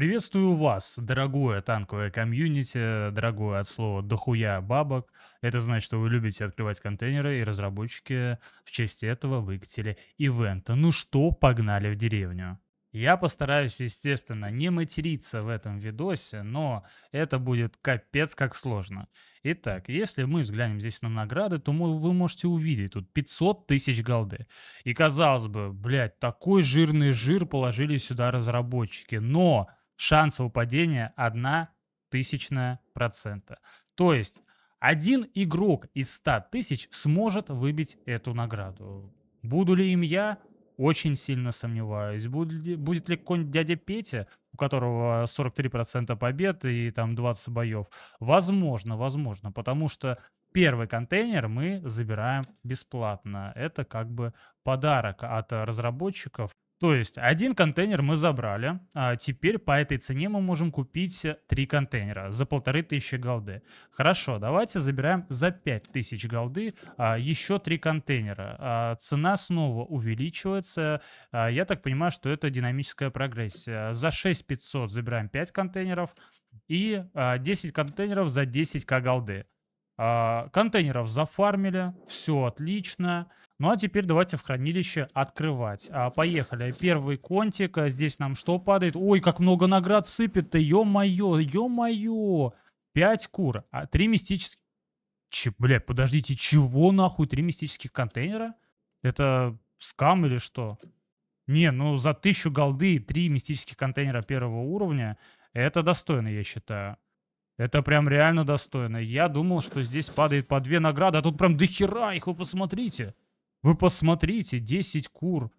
Приветствую вас, дорогое танковое комьюнити, дорогое от слова дохуя бабок. Это значит, что вы любите открывать контейнеры, и разработчики в честь этого выкатили ивента. Ну что, погнали в деревню. Я постараюсь, естественно, не материться в этом видосе, но это будет капец как сложно. Итак, если мы взглянем здесь на награды, то мы, вы можете увидеть тут 500 тысяч голды. И казалось бы, блядь, такой жирный жир положили сюда разработчики, но Шанса упадения 1 тысячная процента. То есть один игрок из 100 тысяч сможет выбить эту награду. Буду ли им я? Очень сильно сомневаюсь. Будет ли, будет ли какой-нибудь дядя Петя, у которого 43% побед и там 20 боев? Возможно, возможно, потому что первый контейнер мы забираем бесплатно. Это как бы подарок от разработчиков то есть один контейнер мы забрали, а теперь по этой цене мы можем купить три контейнера за полторы тысячи голды. Хорошо, давайте забираем за пять тысяч голды а, еще три контейнера. А, цена снова увеличивается. А, я так понимаю, что это динамическая прогрессия. За 6500 забираем 5 контейнеров и а, 10 контейнеров за 10к голды. А, контейнеров зафармили, все отлично. Ну а теперь давайте в хранилище открывать. А, поехали. Первый контик. А, здесь нам что падает? Ой, как много наград сыпет-то. Ё-моё, ё-моё. Пять кур. А три мистических... Че, блядь, подождите, чего нахуй три мистических контейнера? Это скам или что? Не, ну за тысячу голды и три мистических контейнера первого уровня это достойно, я считаю. Это прям реально достойно. Я думал, что здесь падает по две награды, а тут прям до хера их, вы посмотрите. Вы посмотрите, 10 кур.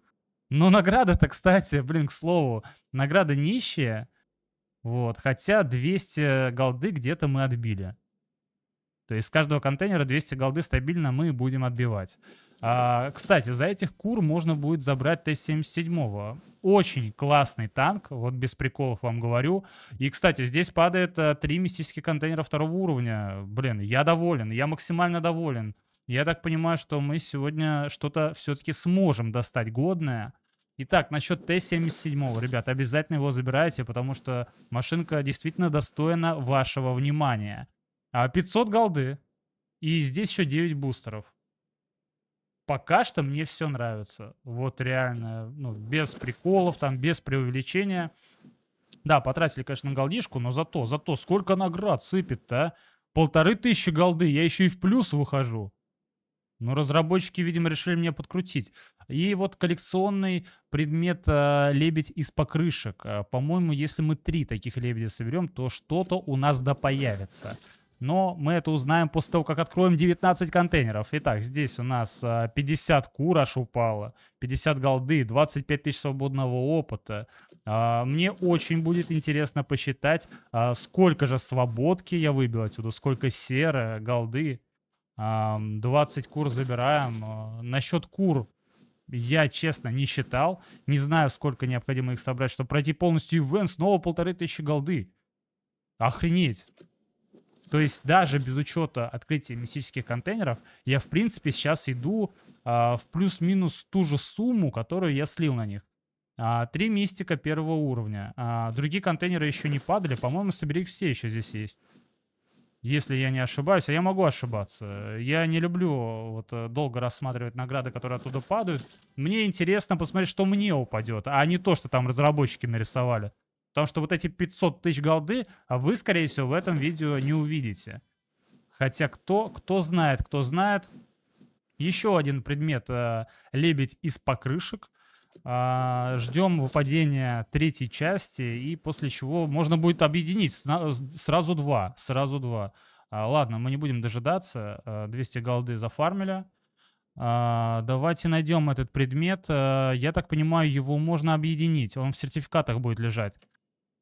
Но награда-то, кстати, блин, к слову, награда нищая. Вот, хотя 200 голды где-то мы отбили. То есть с каждого контейнера 200 голды стабильно мы будем отбивать. А, кстати, за этих кур можно будет забрать Т-77. Очень классный танк, вот без приколов вам говорю. И, кстати, здесь падает э, три мистических контейнера второго уровня. Блин, я доволен, я максимально доволен. Я так понимаю, что мы сегодня что-то все-таки сможем достать годное. Итак, насчет Т-77. Ребят, обязательно его забирайте, потому что машинка действительно достойна вашего внимания. 500 а голды. И здесь еще 9 бустеров пока что мне все нравится. Вот реально, ну, без приколов, там, без преувеличения. Да, потратили, конечно, на голдишку, но зато, зато сколько наград сыпет-то, а? Полторы тысячи голды, я еще и в плюс выхожу. Но разработчики, видимо, решили меня подкрутить. И вот коллекционный предмет э, лебедь из покрышек. А, по-моему, если мы три таких лебедя соберем, то что-то у нас да появится но мы это узнаем после того, как откроем 19 контейнеров. Итак, здесь у нас 50 э, кураж упало, 50 голды, 25 тысяч свободного опыта. А, мне очень будет интересно посчитать, а, сколько же свободки я выбил отсюда, сколько серы, голды. 20 а, кур забираем. Насчет кур я, честно, не считал. Не знаю, сколько необходимо их собрать, чтобы пройти полностью ивент. Снова полторы тысячи голды. Охренеть. То есть даже без учета открытия мистических контейнеров, я, в принципе, сейчас иду а, в плюс-минус ту же сумму, которую я слил на них. А, три мистика первого уровня. А, другие контейнеры еще не падали. По-моему, собери все еще здесь есть. Если я не ошибаюсь, а я могу ошибаться. Я не люблю вот, э, долго рассматривать награды, которые оттуда падают. Мне интересно посмотреть, что мне упадет, а не то, что там разработчики нарисовали. Потому что вот эти 500 тысяч голды а вы, скорее всего, в этом видео не увидите. Хотя кто, кто знает, кто знает. Еще один предмет э, лебедь из покрышек. Э, ждем выпадения третьей части, и после чего можно будет объединить сразу два. Сразу два. Э, ладно, мы не будем дожидаться. Э, 200 голды зафармили. Э, давайте найдем этот предмет. Э, я так понимаю, его можно объединить. Он в сертификатах будет лежать.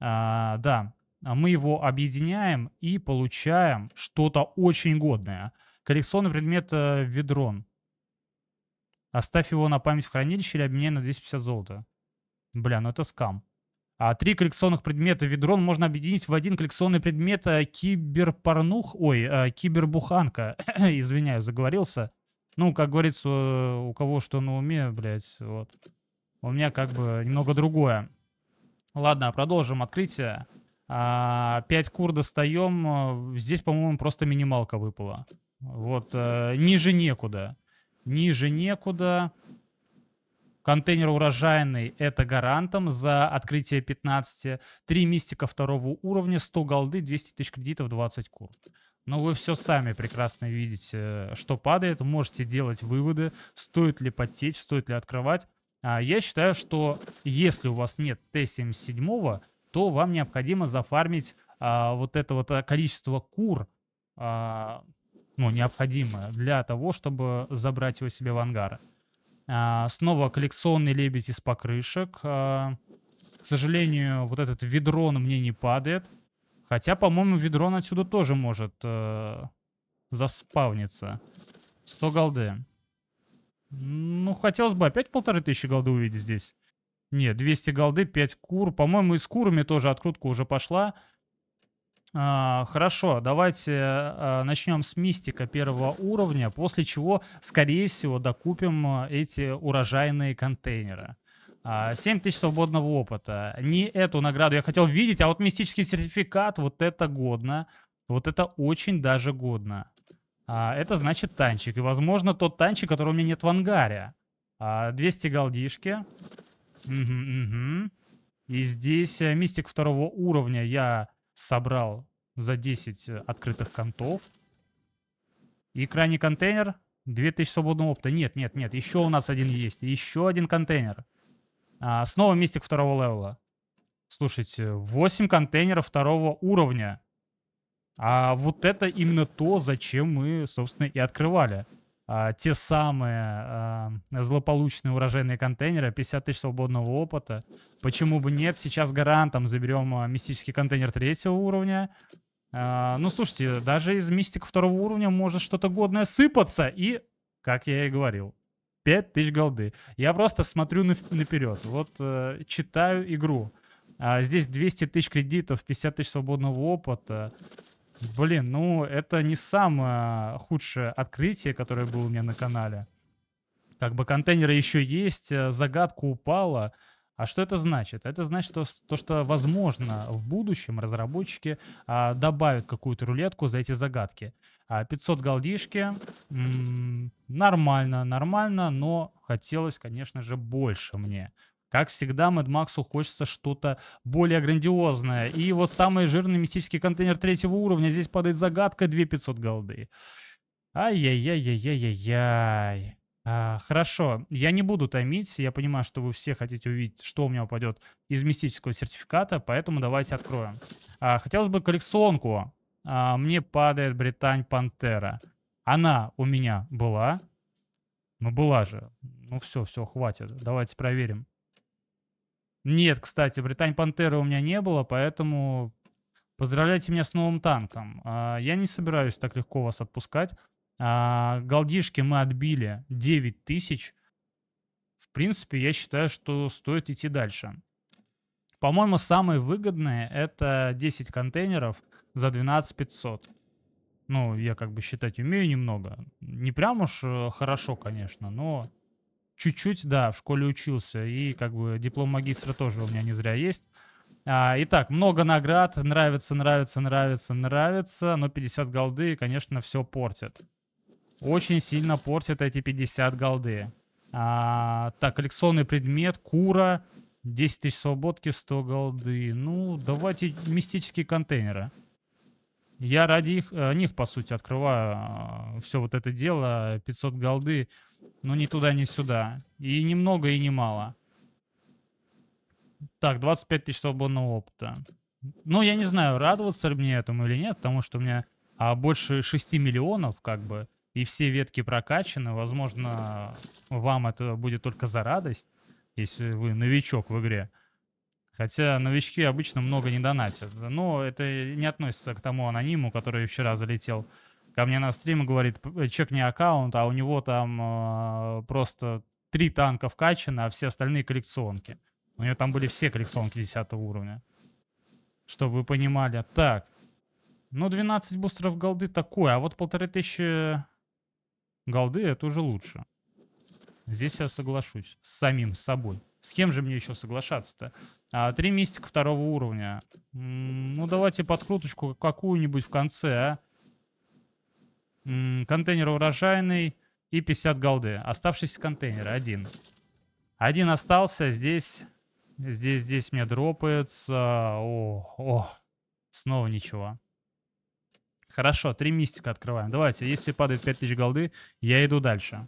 А, да, а мы его объединяем и получаем что-то очень годное. Коллекционный предмет э, Ведрон. Оставь его на память в хранилище или обменяй на 250 золота. Бля, ну это скам. А три коллекционных предмета Ведрон можно объединить в один коллекционный предмет э, киберпорнух... Ой, э, кибербуханка. Извиняюсь, заговорился. Ну, как говорится, у кого что на уме, блядь, вот. У меня как бы немного другое. Ну ладно, продолжим открытие. А, 5 кур достаем. Здесь, по-моему, просто минималка выпала. Вот, а, ниже некуда. Ниже некуда. Контейнер урожайный – это гарантом за открытие 15. 3 мистика второго уровня, 100 голды, 200 тысяч кредитов, 20 кур. Но ну, вы все сами прекрасно видите, э, что падает. Можете делать выводы, стоит ли потеть, стоит ли открывать. А, я считаю, что если у вас нет Т-77, то вам необходимо зафармить а, вот это вот а, количество кур, а, ну, необходимое для того, чтобы забрать его себе в ангары. А, снова коллекционный лебедь из покрышек. А, к сожалению, вот этот ведрон мне не падает. Хотя, по-моему, ведрон отсюда тоже может э, заспавниться. 100 голды. Ну, хотелось бы опять полторы тысячи голды увидеть здесь. Нет, 200 голды, 5 кур. По-моему, и с курами тоже открутка уже пошла. А, хорошо, давайте а, начнем с мистика первого уровня, после чего, скорее всего, докупим а, эти урожайные контейнеры. 7 а, тысяч свободного опыта. Не эту награду я хотел видеть, а вот мистический сертификат, вот это годно. Вот это очень даже годно а, это значит танчик. И, возможно, тот танчик, который у меня нет в ангаре. А, 200 голдишки. Угу, угу. И здесь э, мистик второго уровня я собрал за 10 э, открытых контов. И крайний контейнер. 2000 свободного опыта. Нет, нет, нет. Еще у нас один есть. Еще один контейнер. А, снова мистик второго левела. Слушайте, 8 контейнеров второго уровня. А вот это именно то, зачем мы, собственно, и открывали. А, те самые а, злополучные урожайные контейнеры, 50 тысяч свободного опыта. Почему бы нет? Сейчас гарантом заберем а, мистический контейнер третьего уровня. А, ну, слушайте, даже из мистика второго уровня может что-то годное сыпаться. И, как я и говорил, 5 тысяч голды. Я просто смотрю на, наперед. Вот а, читаю игру. А, здесь 200 тысяч кредитов, 50 тысяч свободного опыта. Блин, ну это не самое худшее открытие, которое было у меня на канале. Как бы контейнеры еще есть, э, загадка упала. А что это значит? Это значит, что, то, что возможно в будущем разработчики а, добавят какую-то рулетку за эти загадки. А 500 голдишки, м -м, нормально, нормально, но хотелось, конечно же, больше мне. Как всегда, Мэд Максу хочется что-то более грандиозное. И вот самый жирный мистический контейнер третьего уровня. Здесь падает загадка 2500 голды. Ай-яй-яй-яй-яй-яй. А, хорошо, я не буду томить. Я понимаю, что вы все хотите увидеть, что у меня упадет из мистического сертификата, поэтому давайте откроем. А, хотелось бы коллекционку. А, мне падает Британь Пантера. Она у меня была. Ну, была же. Ну, все, все, хватит. Давайте проверим. Нет, кстати, Британь Пантеры у меня не было, поэтому поздравляйте меня с новым танком. А, я не собираюсь так легко вас отпускать. А, Голдишки мы отбили 9 тысяч. В принципе, я считаю, что стоит идти дальше. По-моему, самые выгодные это 10 контейнеров за 12 500. Ну, я как бы считать умею немного. Не прям уж э, хорошо, конечно, но чуть-чуть, да, в школе учился. И как бы диплом магистра тоже у меня не зря есть. А, итак, много наград. Нравится, нравится, нравится, нравится. Но 50 голды, конечно, все портит. Очень сильно портят эти 50 голды. А, так, коллекционный предмет, кура, 10 тысяч свободки, 100 голды. Ну, давайте мистические контейнеры. Я ради их, э, них, по сути, открываю а, все вот это дело. 500 голды ну ни туда, ни сюда. И ни много, и ни мало. Так, 25 тысяч свободного опыта. Ну, я не знаю, радоваться ли мне этому или нет, потому что у меня а, больше 6 миллионов, как бы, и все ветки прокачаны. Возможно, вам это будет только за радость, если вы новичок в игре. Хотя новички обычно много не донатят. Но это не относится к тому анониму, который вчера залетел ко мне на стрим и говорит, э, не аккаунт, а у него там э, просто три танка вкачано, а все остальные коллекционки. У него там были все коллекционки 10 уровня. Чтобы вы понимали. Так. Ну, 12 бустеров голды такое, а вот полторы тысячи голды это уже лучше. Здесь я соглашусь с самим собой. С кем же мне еще соглашаться-то? А, три мистика второго уровня. М -м, ну, давайте подкруточку какую-нибудь в конце, а контейнер урожайный и 50 голды. Оставшиеся контейнеры, один. Один остался, здесь, здесь, здесь мне дропается. О, о, снова ничего. Хорошо, три мистика открываем. Давайте, если падает 5000 голды, я иду дальше.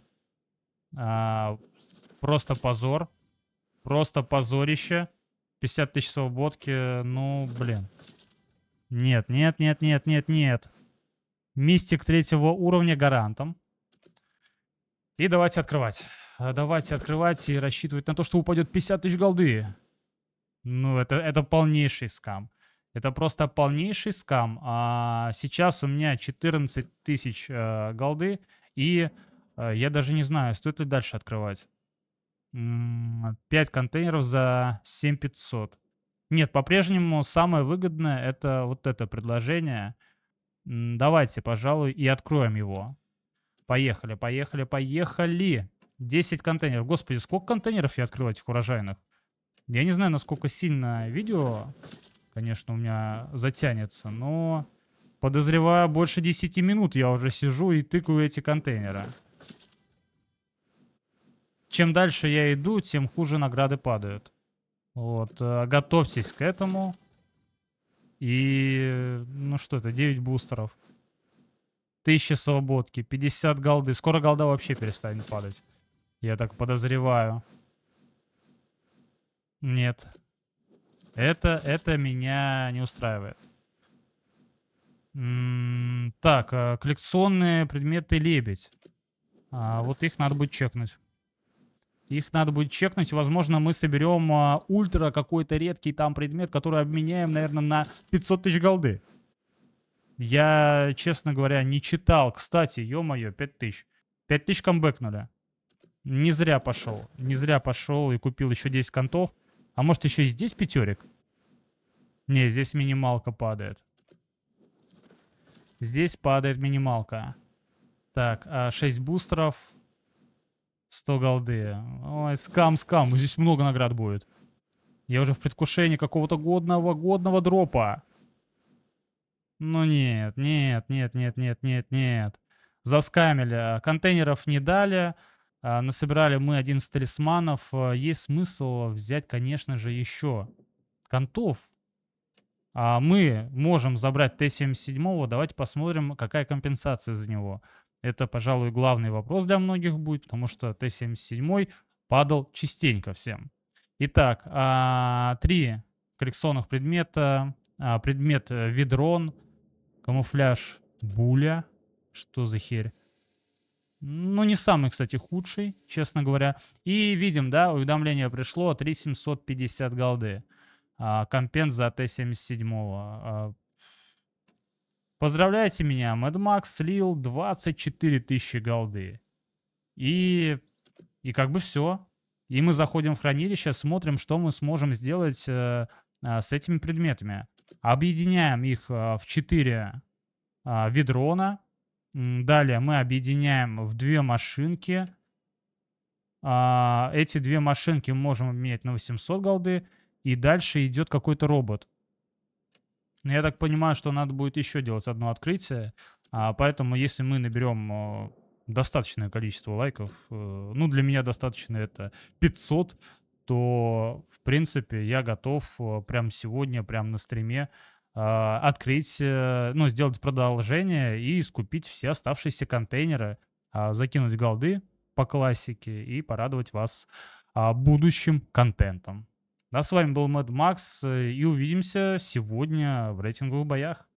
А, просто позор. Просто позорище. 50 тысяч свободки, ну, блин. Нет, нет, нет, нет, нет, нет мистик третьего уровня гарантом. И давайте открывать. Э, давайте открывать и рассчитывать на то, что упадет 50 тысяч голды. Ну, это, это полнейший скам. Это просто полнейший скам. А сейчас у меня 14 тысяч э, голды. И э, я даже не знаю, стоит ли дальше открывать. 5 контейнеров за 7500. Нет, по-прежнему самое выгодное это вот это предложение – Давайте, пожалуй, и откроем его. Поехали, поехали, поехали. 10 контейнеров. Господи, сколько контейнеров я открыл этих урожайных? Я не знаю, насколько сильно видео, конечно, у меня затянется, но подозреваю, больше 10 минут я уже сижу и тыкаю эти контейнеры. Чем дальше я иду, тем хуже награды падают. Вот, э, готовьтесь к этому. И, э, ну что это, 9 бустеров. 1000 свободки, 50 голды. Скоро голда вообще перестанет падать. Я так подозреваю. Нет. Это, это меня не устраивает. так, э, коллекционные предметы лебедь. А, вот их надо будет чекнуть. Их надо будет чекнуть. Возможно, мы соберем а, ультра какой-то редкий там предмет, который обменяем, наверное, на 500 тысяч голды. Я, честно говоря, не читал. Кстати, ё-моё, 5 тысяч. 5 тысяч камбэкнули. Не зря пошел. Не зря пошел и купил еще 10 контов. А может, еще и здесь пятерик? Не, здесь минималка падает. Здесь падает минималка. Так, 6 а бустеров. 100 голды. Ой, скам, скам. Здесь много наград будет. Я уже в предвкушении какого-то годного, годного дропа. Ну нет, нет, нет, нет, нет, нет, нет. Заскамили. Контейнеров не дали. А, насобирали мы 11 талисманов. А, есть смысл взять, конечно же, еще контов. А мы можем забрать Т-77. Давайте посмотрим, какая компенсация за него. Это, пожалуй, главный вопрос для многих будет, потому что Т-77 падал частенько всем. Итак, а, три коллекционных предмета. А, предмет э, ведрон камуфляж Буля. Что за херь? Ну, не самый, кстати, худший, честно говоря. И видим, да, уведомление пришло 3750 голды. А, компенс за Т-77. А, Поздравляйте меня, Mad Max слил 24 тысячи голды. И, и как бы все. И мы заходим в хранилище, смотрим, что мы сможем сделать э, э, с этими предметами. Объединяем их э, в 4 э, ведрона. Далее мы объединяем в две машинки. Э, эти две машинки мы можем обменять на 800 голды. И дальше идет какой-то робот. Я так понимаю, что надо будет еще делать одно открытие. А поэтому, если мы наберем а, достаточное количество лайков, э, ну, для меня достаточно это 500, то, в принципе, я готов э, прямо сегодня, прямо на стриме а, открыть, э, ну, сделать продолжение и скупить все оставшиеся контейнеры, а, закинуть голды по классике и порадовать вас будущим контентом. Да, с вами был Мэд Макс, э, и увидимся сегодня в рейтинговых боях.